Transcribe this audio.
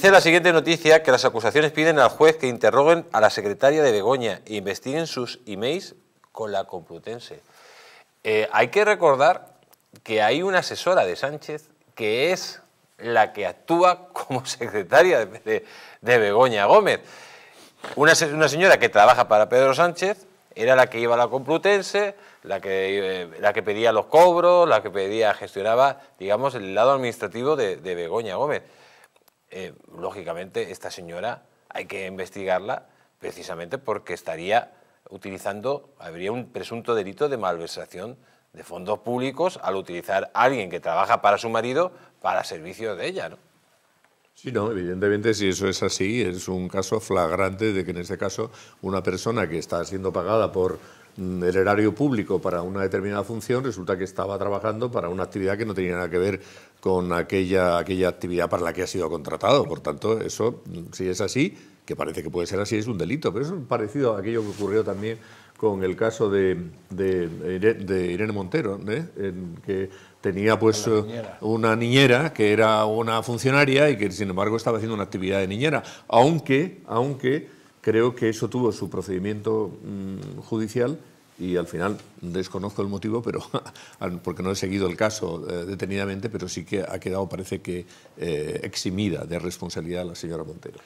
Dice la siguiente noticia que las acusaciones piden al juez que interroguen a la secretaria de Begoña e investiguen sus emails con la Complutense. Eh, hay que recordar que hay una asesora de Sánchez que es la que actúa como secretaria de, de, Begoña Gómez. Una, una, señora que trabaja para Pedro Sánchez, era la que iba a la Complutense, la que, eh, la que pedía los cobros, la que pedía, gestionaba, digamos, el lado administrativo de, de Begoña Gómez. Eh, lógicamente esta señora hay que investigarla precisamente porque estaría utilizando, habría un presunto delito de malversación de fondos públicos al utilizar a alguien que trabaja para su marido para servicio de ella, Sí, no, evidentemente si eso es así, es un caso flagrante de que en ese caso una persona que está siendo pagada por mm, el erario público para una determinada función, resulta que estaba trabajando para una actividad que no tenía nada que ver con aquella, aquella actividad para la que ha sido contratado. Por tanto, eso, mm, si es así, que parece que puede ser así, es un delito, pero es parecido a aquello que ocurrió también con el caso de, Irene Montero, ¿eh? que tenía pues una niñera que era una funcionaria y que sin embargo estaba haciendo una actividad de niñera, aunque, aunque creo que eso tuvo su procedimiento mm, judicial y al final desconozco el motivo, pero porque no he seguido el caso eh, detenidamente, pero sí que ha quedado, parece que, eh, eximida de responsabilidad la señora Montero.